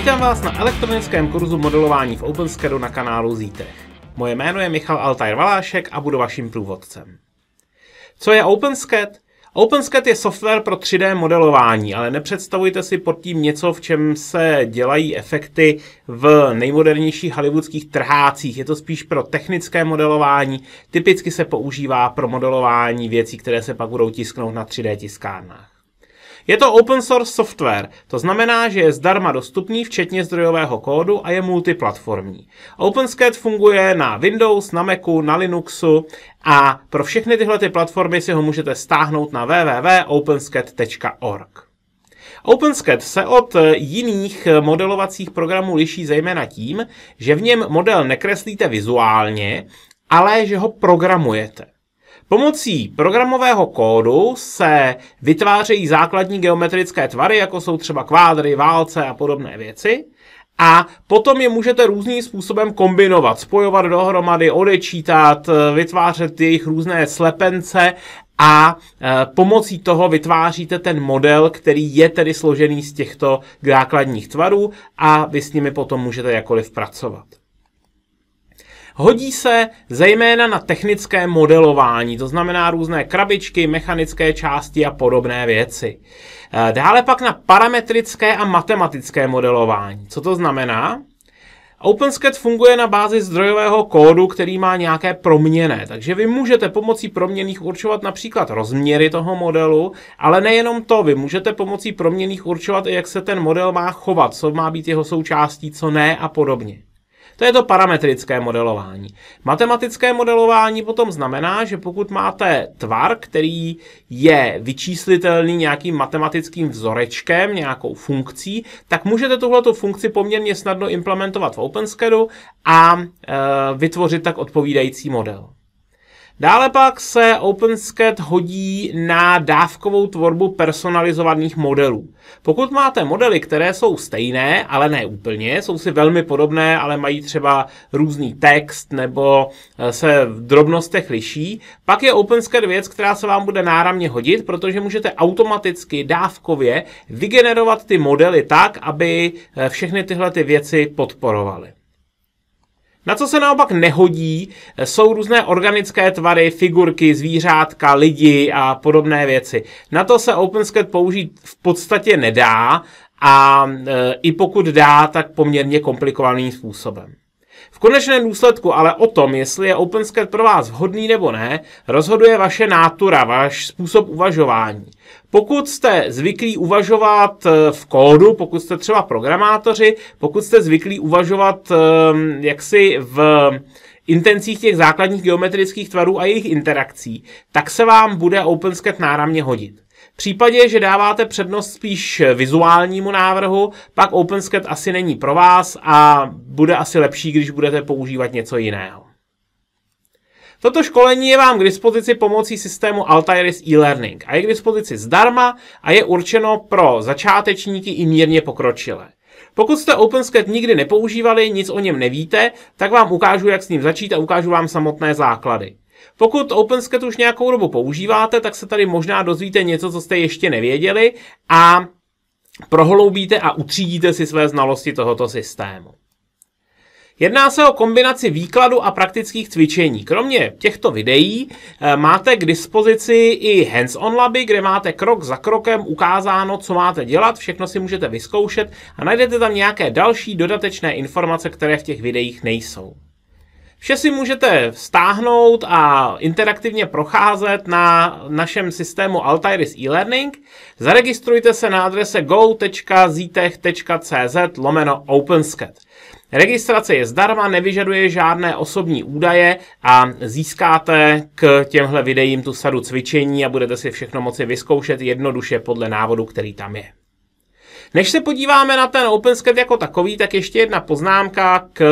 Vítám vás na elektronickém kurzu modelování v OpenSCADu na kanálu Zítech. Moje jméno je Michal Altair Valášek a budu vaším průvodcem. Co je OpenSCAD? OpenSCAD je software pro 3D modelování, ale nepředstavujte si pod tím něco, v čem se dělají efekty v nejmodernějších hollywoodských trhácích. Je to spíš pro technické modelování, typicky se používá pro modelování věcí, které se pak budou tisknout na 3D tiskárnách. Je to open source software, to znamená, že je zdarma dostupný včetně zdrojového kódu a je multiplatformní. OpenSCAD funguje na Windows, na Macu, na Linuxu a pro všechny tyhle ty platformy si ho můžete stáhnout na www.openscad.org. OpenSCAD se od jiných modelovacích programů liší zejména tím, že v něm model nekreslíte vizuálně, ale že ho programujete. Pomocí programového kódu se vytvářejí základní geometrické tvary, jako jsou třeba kvádry, válce a podobné věci. A potom je můžete různým způsobem kombinovat, spojovat dohromady, odečítat, vytvářet jejich různé slepence a e, pomocí toho vytváříte ten model, který je tedy složený z těchto základních tvarů a vy s nimi potom můžete jakoliv pracovat. Hodí se zejména na technické modelování, to znamená různé krabičky, mechanické části a podobné věci. Eh, dále pak na parametrické a matematické modelování. Co to znamená? OpenSCAD funguje na bázi zdrojového kódu, který má nějaké proměny, takže vy můžete pomocí proměných určovat například rozměry toho modelu, ale nejenom to, vy můžete pomocí proměných určovat jak se ten model má chovat, co má být jeho součástí, co ne a podobně. To je to parametrické modelování. Matematické modelování potom znamená, že pokud máte tvar, který je vyčíslitelný nějakým matematickým vzorečkem, nějakou funkcí, tak můžete tuhleto funkci poměrně snadno implementovat v OpenSCADu a e, vytvořit tak odpovídající model. Dále pak se OpenSCAD hodí na dávkovou tvorbu personalizovaných modelů. Pokud máte modely, které jsou stejné, ale ne úplně, jsou si velmi podobné, ale mají třeba různý text nebo eh, se v drobnostech liší, pak je OpenSCAD věc, která se vám bude náramně hodit, protože můžete automaticky dávkově vygenerovat ty modely tak, aby eh, všechny tyhle ty věci podporovaly. Na co se naopak nehodí, eh, jsou různé organické tvary, figurky, zvířátka, lidi a podobné věci. Na to se OpenSCAD použít v podstatě nedá a eh, i pokud dá, tak poměrně komplikovaným způsobem. V konečném důsledku ale o tom, jestli je OpenSCAD pro vás vhodný nebo ne, rozhoduje vaše nátura, váš způsob uvažování. Pokud jste zvyklí uvažovat eh, v kódu, pokud jste třeba programátoři, pokud jste zvyklí uvažovat ehm, jaksi v intencích těch základních geometrických tvarů a jejich interakcí, tak se vám bude OpenSCAD náramně hodit případě, že dáváte přednost spíš vizuálnímu návrhu, pak OpenSCAD asi není pro vás a bude asi lepší, když budete používat něco jiného. Toto školení je vám k dispozici pomocí systému Altairis e-learning a je k dispozici zdarma a je určeno pro začátečníky i mírně pokročilé. Pokud jste OpenSCAD nikdy nepoužívali, nic o něm nevíte, tak vám ukážu, jak s ním začít a ukážu vám samotné základy. Pokud OpenSket už nějakou dobu používáte, tak se tady možná dozvíte něco, co jste ještě nevěděli a prohloubíte a utřídíte si své znalosti tohoto systému. Jedná se o kombinaci výkladu a praktických cvičení. Kromě těchto videí eh, máte k dispozici i hands-on laby, kde máte krok za krokem ukázáno, co máte dělat, všechno si můžete vyzkoušet a najdete tam nějaké další dodatečné informace, které v těch videích nejsou. Vše si můžete stáhnout a interaktivně procházet na našem systému Altairis e-learning. Zaregistrujte se na adrese gozitechcz lomeno OpenSCAD. Registrace je zdarma, nevyžaduje žádné osobní údaje a získáte k těmhle videím tu sadu cvičení a budete si všechno moci vyzkoušet jednoduše podle návodu, který tam je. Než se podíváme na ten OpenSCAD jako takový, tak ještě jedna poznámka k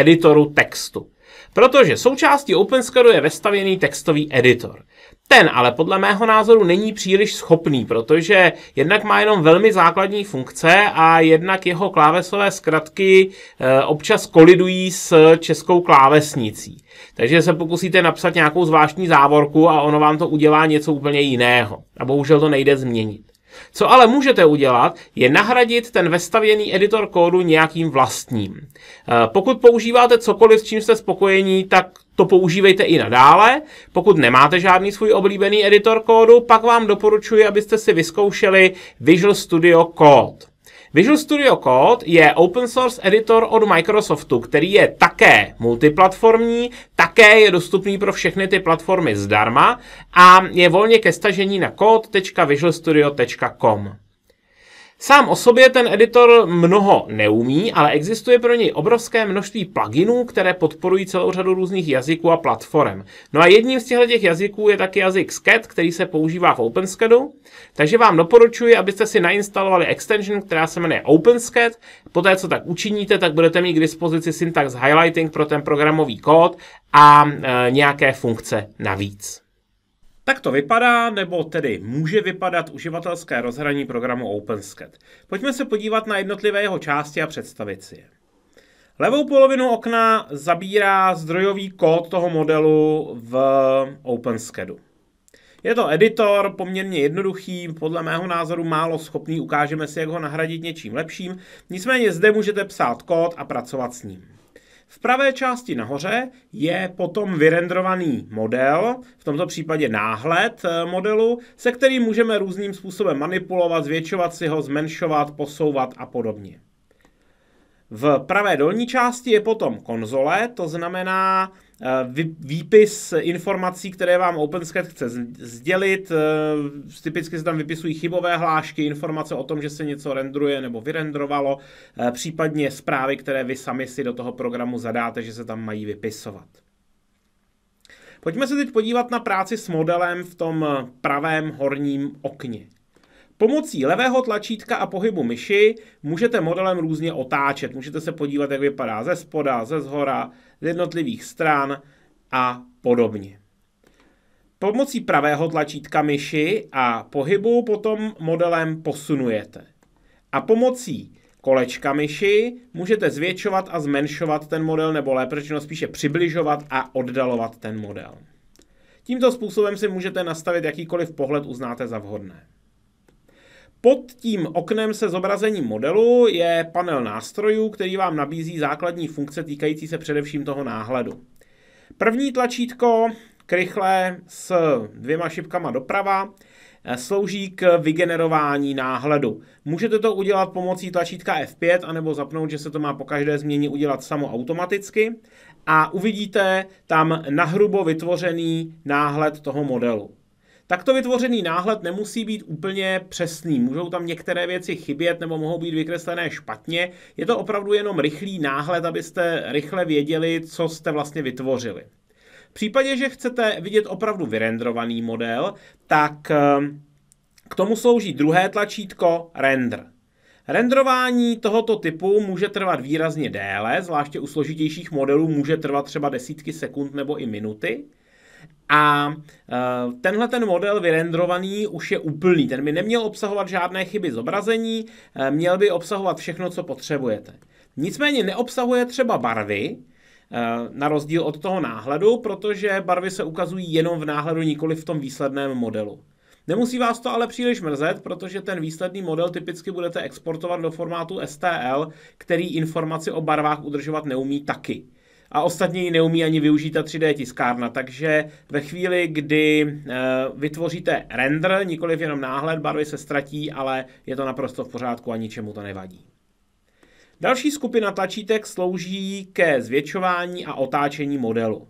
editoru textu. Protože součástí OpenScore je vestavěný textový editor. Ten ale podle mého názoru není příliš schopný, protože jednak má jenom velmi základní funkce a jednak jeho klávesové zkratky eh, občas kolidují s českou klávesnicí. Takže se pokusíte napsat nějakou zvláštní závorku a ono vám to udělá něco úplně jiného. A bohužel to nejde změnit. Co ale můžete udělat, je nahradit ten vestavěný editor kódu nějakým vlastním. Eh, pokud používáte cokoliv, s čím jste spokojení, tak to používejte i nadále. Pokud nemáte žádný svůj oblíbený editor kódu, pak vám doporučuji, abyste si vyzkoušeli Visual Studio Code. Visual Studio Code je open source editor od Microsoftu, který je také multiplatformní, také je dostupný pro všechny ty platformy zdarma a je volně ke stažení na code.visualstudio.com. Sám o sobě ten editor mnoho neumí, ale existuje pro něj obrovské množství pluginů, které podporují celou řadu různých jazyků a platform. No a jedním z těchto jazyků je taky jazyk SCAD, který se používá v OpenSCADu, takže vám doporučuji, abyste si nainstalovali extension, která se jmenuje OpenSCAD. Poté, co tak učiníte, tak budete mít k dispozici syntax highlighting pro ten programový kód a e, nějaké funkce navíc. Tak to vypadá, nebo tedy může vypadat uživatelské rozhraní programu OpenSCAD. Pojďme se podívat na jednotlivé jeho části a představit si je. Levou polovinu okna zabírá zdrojový kód toho modelu v OpenSCADu. Je to editor, poměrně jednoduchý, podle mého názoru málo schopný, ukážeme si, jak ho nahradit něčím lepším. Nicméně zde můžete psát kód a pracovat s ním. V pravé části nahoře je potom vyrendrovaný model, v tomto případě náhled eh, modelu, se kterým můžeme různým způsobem manipulovat, zvětšovat si ho, zmenšovat, posouvat a podobně. V pravé dolní části je potom konzole, to znamená eh, výpis informací, které vám OpenSCAD chce sdělit. Eh, typicky se tam vypisují chybové hlášky, informace o tom, že se něco rendruje nebo vyrendrovalo, eh, případně zprávy, které vy sami si do toho programu zadáte, že se tam mají vypisovat. Pojďme se teď podívat na práci s modelem v tom pravém horním okně. Pomocí levého tlačítka a pohybu myši můžete modelem různě otáčet. Můžete se podívat, jak vypadá ze spoda, ze zhora, z jednotlivých stran a podobně. Pomocí pravého tlačítka myši a pohybu potom modelem posunujete. A pomocí kolečka myši můžete zvětšovat a zmenšovat ten model, nebo lépe řečeno spíše přibližovat a oddalovat ten model. Tímto způsobem si můžete nastavit jakýkoliv pohled uznáte za vhodné. Pod tím oknem se zobrazením modelu je panel nástrojů, který vám nabízí základní funkce týkající se především toho náhledu. První tlačítko, krychle s dvěma šipkama doprava, eh, slouží k vygenerování náhledu. Můžete to udělat pomocí tlačítka F5, anebo zapnout, že se to má po každé změně udělat samo automaticky a uvidíte tam nahrubo vytvořený náhled toho modelu. Takto vytvořený náhled nemusí být úplně přesný. Můžou tam některé věci chybět nebo mohou být vykreslené špatně. Je to opravdu jenom rychlý náhled, abyste rychle věděli, co jste vlastně vytvořili. V případě, že chcete vidět opravdu vyrendrovaný model, tak ehm, k tomu slouží druhé tlačítko Render. Rendrování tohoto typu může trvat výrazně déle, zvláště u složitějších modelů může trvat třeba desítky sekund nebo i minuty. A e, tenhle ten model vyrendrovaný už je úplný. Ten by neměl obsahovat žádné chyby zobrazení, e, měl by obsahovat všechno, co potřebujete. Nicméně neobsahuje třeba barvy, e, na rozdíl od toho náhledu, protože barvy se ukazují jenom v náhledu, nikoli v tom výsledném modelu. Nemusí vás to ale příliš mrzet, protože ten výsledný model typicky budete exportovat do formátu STL, který informaci o barvách udržovat neumí taky a ostatně ji neumí ani využít ta 3D tiskárna. Takže ve chvíli, kdy eh, vytvoříte render, nikoli jenom náhled, barvy se ztratí, ale je to naprosto v pořádku a ničemu to nevadí. Další skupina tlačítek slouží ke zvětšování a otáčení modelu.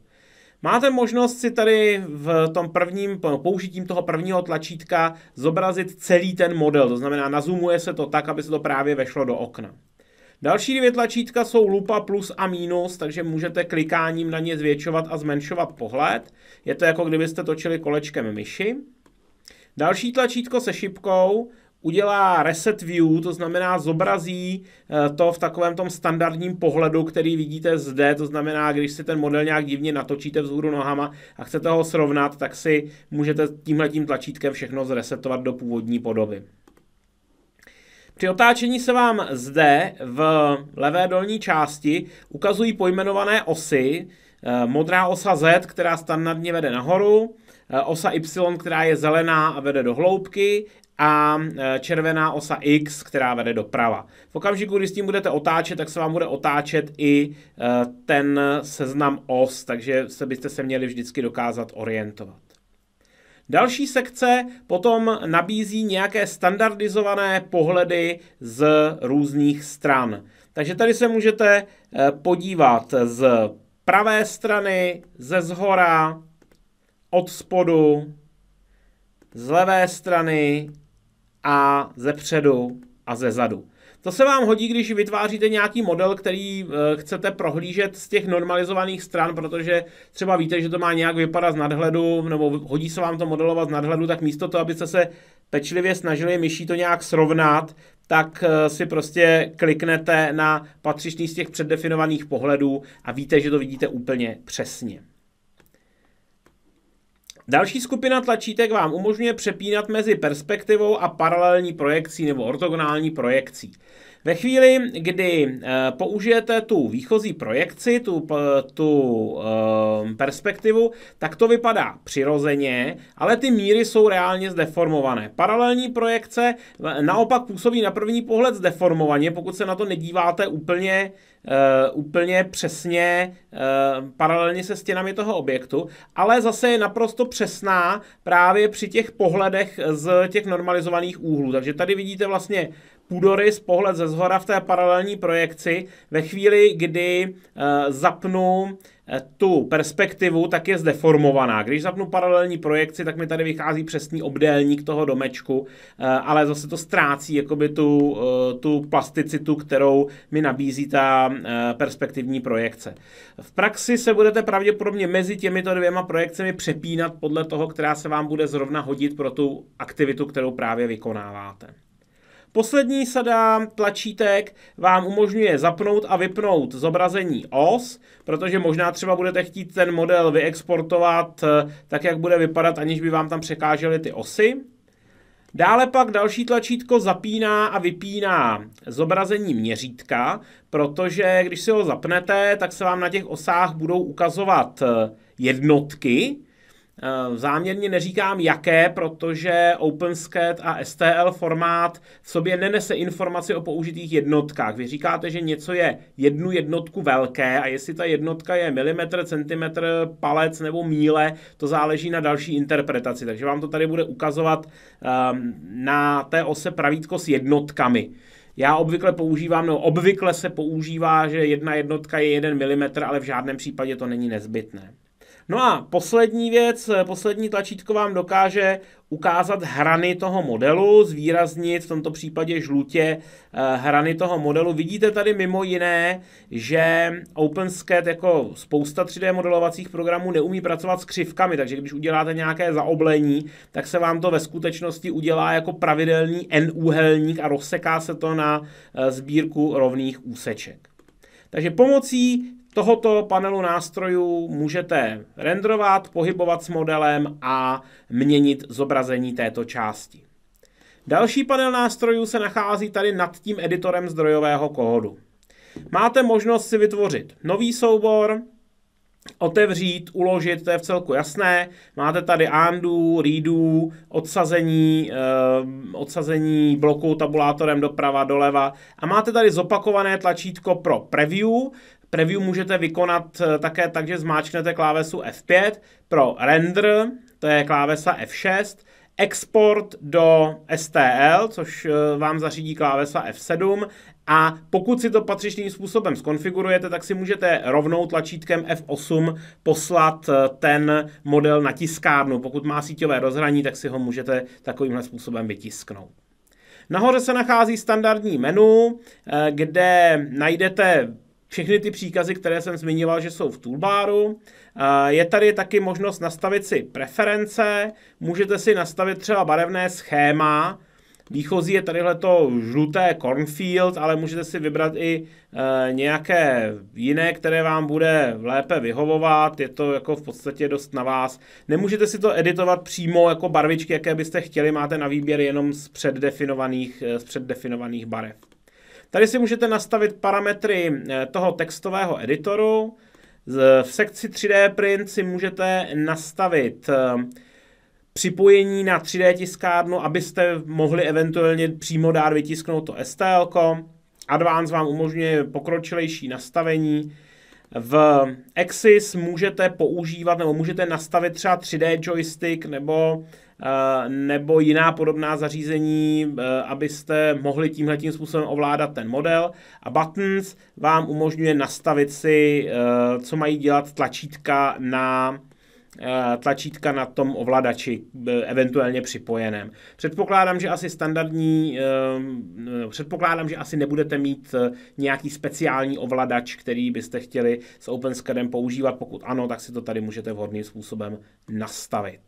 Máte možnost si tady v tom prvním, použitím toho prvního tlačítka zobrazit celý ten model, to znamená nazumuje se to tak, aby se to právě vešlo do okna. Další dvě tlačítka jsou lupa plus a minus, takže můžete klikáním na ně zvětšovat a zmenšovat pohled. Je to jako kdybyste točili kolečkem myši. Další tlačítko se šipkou udělá reset view, to znamená zobrazí eh, to v takovém tom standardním pohledu, který vidíte zde, to znamená, když si ten model nějak divně natočíte vzhůru nohama a chcete ho srovnat, tak si můžete tímhletím tlačítkem všechno zresetovat do původní podoby. Při otáčení se vám zde v levé dolní části ukazují pojmenované osy. Eh, modrá osa Z, která standardně vede nahoru, eh, osa Y, která je zelená a vede do hloubky a eh, červená osa X, která vede doprava. V okamžiku, kdy s tím budete otáčet, tak se vám bude otáčet i ten seznam os, takže se byste se měli vždycky dokázat orientovat. Další sekce potom nabízí nějaké standardizované pohledy z různých stran. Takže tady se můžete eh, podívat z pravé strany, ze zhora, od spodu, z levé strany a ze předu a ze zadu. To se vám hodí, když vytváříte nějaký model, který eh, chcete prohlížet z těch normalizovaných stran, protože třeba víte, že to má nějak vypadat z nadhledu, nebo hodí se vám to modelovat z nadhledu, tak místo toho, abyste se pečlivě snažili myší to nějak srovnat, tak eh, si prostě kliknete na patřičný z těch předdefinovaných pohledů a víte, že to vidíte úplně přesně. Další skupina tlačítek vám umožňuje přepínat mezi perspektivou a paralelní projekcí nebo ortogonální projekcí. Ve chvíli, kdy eh, použijete tu výchozí projekci, tu, eh, tu eh, perspektivu, tak to vypadá přirozeně, ale ty míry jsou reálně zdeformované. Paralelní projekce naopak působí na první pohled zdeformovaně, pokud se na to nedíváte úplně uh, úplně přesně uh, paralelně se stěnami toho objektu, ale zase je naprosto přesná právě při těch pohledech z těch normalizovaných úhlů. Takže tady vidíte vlastně z pohled ze zhora v té paralelní projekci. Ve chvíli, kdy eh, zapnu eh, tu perspektivu, tak je zdeformovaná. Když zapnu paralelní projekci, tak mi tady vychází přesný obdélník toho domečku, eh, ale zase to ztrácí jakoby tu, tu plasticitu, kterou mi nabízí ta perspektivní projekce. V praxi se budete pravděpodobně mezi těmito dvěma projekcemi přepínat podle toho, která se vám bude zrovna hodit pro tu aktivitu, kterou právě vykonáváte. Poslední sada tlačítek vám umožňuje zapnout a vypnout zobrazení OS, protože možná třeba budete chtít ten model vyexportovat eh, tak, jak bude vypadat, aniž by vám tam překážely ty osy. Dále pak další tlačítko zapíná a vypíná zobrazení měřítka, protože když si ho zapnete, tak se vám na těch osách budou ukazovat eh, jednotky, Eh, záměrně neříkám jaké, protože OpenSCAD a STL formát v sobě nenese informaci o použitých jednotkách. Vy říkáte, že něco je jednu jednotku velké a jestli ta jednotka je milimetr, centimetr, palec nebo míle, to záleží na další interpretaci. Takže vám to tady bude ukazovat um, na té ose pravítko s jednotkami. Já obvykle používám, no obvykle se používá, že jedna jednotka je 1 mm, ale v žádném případě to není nezbytné. No a poslední věc, eh, poslední tlačítko vám dokáže ukázat hrany toho modelu, zvýraznit v tomto případě žlutě eh, hrany toho modelu. Vidíte tady mimo jiné, že OpenSCAD jako spousta 3D modelovacích programů neumí pracovat s křivkami, takže když uděláte nějaké zaoblení, tak se vám to ve skutečnosti udělá jako pravidelný N úhelník a rozseká se to na eh, sbírku rovných úseček. Takže pomocí tohoto panelu nástrojů můžete renderovat, pohybovat s modelem a měnit zobrazení této části. Další panel nástrojů se nachází tady nad tím editorem zdrojového kódu. Máte možnost si vytvořit nový soubor, otevřít, uložit, to je v celku jasné. Máte tady andu, readů, odsazení, eh, odsazení bloků tabulátorem doprava, doleva a máte tady zopakované tlačítko pro preview. Preview můžete vykonat eh, také tak, že zmáčknete klávesu F5 pro render, to je klávesa F6, export do STL, což eh, vám zařídí klávesa F7, a pokud si to patřičným způsobem skonfigurujete, tak si můžete rovnou tlačítkem F8 poslat eh, ten model na tiskárnu. Pokud má síťové rozhraní, tak si ho můžete takovýmhle způsobem vytisknout. Nahoře se nachází standardní menu, eh, kde najdete všechny ty příkazy, které jsem zmiňoval, že jsou v toolbaru. Eh, je tady taky možnost nastavit si preference, můžete si nastavit třeba barevné schéma, Výchozí je tady to žluté cornfield, ale můžete si vybrat i e, nějaké jiné, které vám bude lépe vyhovovat. Je to jako v podstatě dost na vás. Nemůžete si to editovat přímo jako barvičky, jaké byste chtěli. Máte na výběr jenom z předdefinovaných, eh, z předdefinovaných barev. Tady si můžete nastavit parametry eh, toho textového editoru. V sekci 3D print si můžete nastavit připojení na 3D tiskárnu, abyste mohli eventuálně přímo dát vytisknout to STL. Advance vám umožňuje pokročilejší nastavení. V Axis můžete používat nebo můžete nastavit třeba 3D joystick nebo, eh, nebo jiná podobná zařízení, eh, abyste mohli tímhle tím způsobem ovládat ten model. A Buttons vám umožňuje nastavit si, eh, co mají dělat tlačítka na Eh, tlačítka na tom ovladači, eh, eventuálně připojeném. Předpokládám, že asi standardní, eh, předpokládám, že asi nebudete mít nějaký speciální ovladač, který byste chtěli s OpenSCADem používat. Pokud ano, tak si to tady můžete vhodným způsobem nastavit.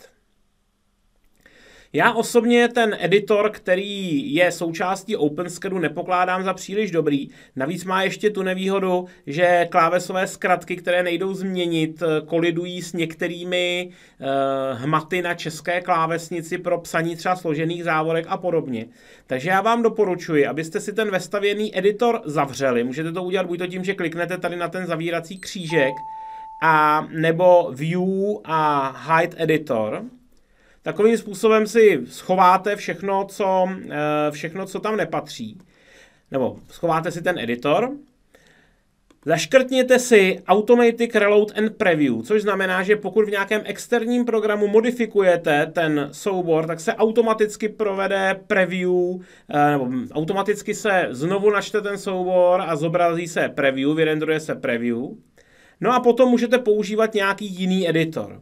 Já osobně ten editor, který je součástí OpenSkedu, nepokládám za příliš dobrý. Navíc má ještě tu nevýhodu, že klávesové zkratky, které nejdou změnit, eh, kolidují s některými uh, hmaty na české klávesnici pro psaní třeba složených závorek a podobně. Takže já vám doporučuji, abyste si ten vestavěný editor zavřeli. Můžete to udělat buď to tím, že kliknete tady na ten zavírací křížek, a nebo View a Hide Editor. Takovým způsobem si schováte všechno, co, eh, všechno, co tam nepatří. Nebo schováte si ten editor, Zaškrtněte si Automatic Reload and Preview, což znamená, že pokud v nějakém externím programu modifikujete ten soubor, tak se automaticky provede preview, eh, nebo automaticky se znovu načte ten soubor a zobrazí se preview, vyrenderuje se preview. No a potom můžete používat nějaký jiný editor.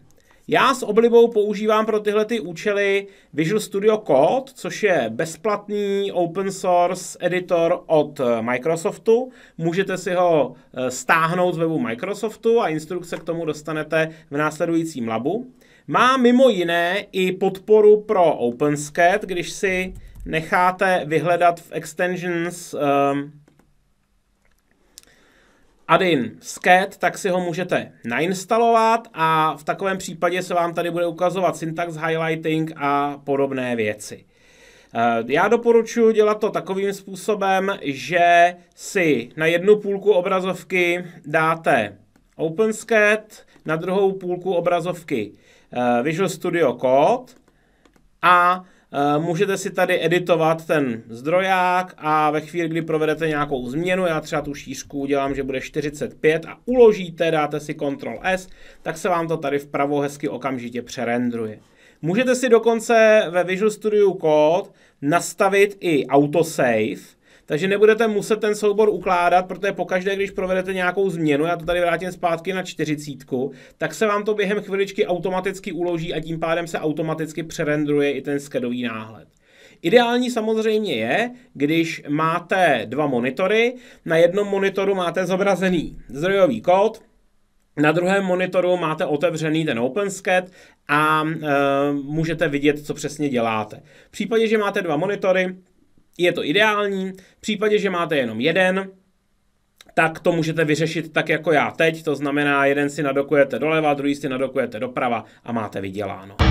Já s oblibou používám pro tyhle ty účely Visual Studio Code, což je bezplatný open source editor od eh, Microsoftu. Můžete si ho eh, stáhnout z webu Microsoftu a instrukce k tomu dostanete v následujícím labu. Má mimo jiné i podporu pro OpenSCAD, když si necháte vyhledat v extensions um, Adin Sket, tak si ho můžete nainstalovat a v takovém případě se vám tady bude ukazovat syntax highlighting a podobné věci. Eh, já doporučuji dělat to takovým způsobem, že si na jednu půlku obrazovky dáte OpenSCAD, na druhou půlku obrazovky eh, Visual Studio Code a Eh, můžete si tady editovat ten zdroják a ve chvíli, kdy provedete nějakou změnu, já třeba tu šířku udělám, že bude 45 a uložíte, dáte si Ctrl S, tak se vám to tady vpravo hezky okamžitě přerendruje. Můžete si dokonce ve Visual Studio Code nastavit i autosave, takže nebudete muset ten soubor ukládat, protože pokaždé, když provedete nějakou změnu, já to tady vrátím zpátky na čtyřicítku, tak se vám to během chviličky automaticky uloží a tím pádem se automaticky přerendruje i ten skedový náhled. Ideální samozřejmě je, když máte dva monitory, na jednom monitoru máte zobrazený zdrojový kód, na druhém monitoru máte otevřený ten OpenSCAD a e, můžete vidět, co přesně děláte. V případě, že máte dva monitory, je to ideální. V případě, že máte jenom jeden, tak to můžete vyřešit tak jako já teď, to znamená jeden si nadokujete doleva, druhý si nadokujete doprava a máte vyděláno.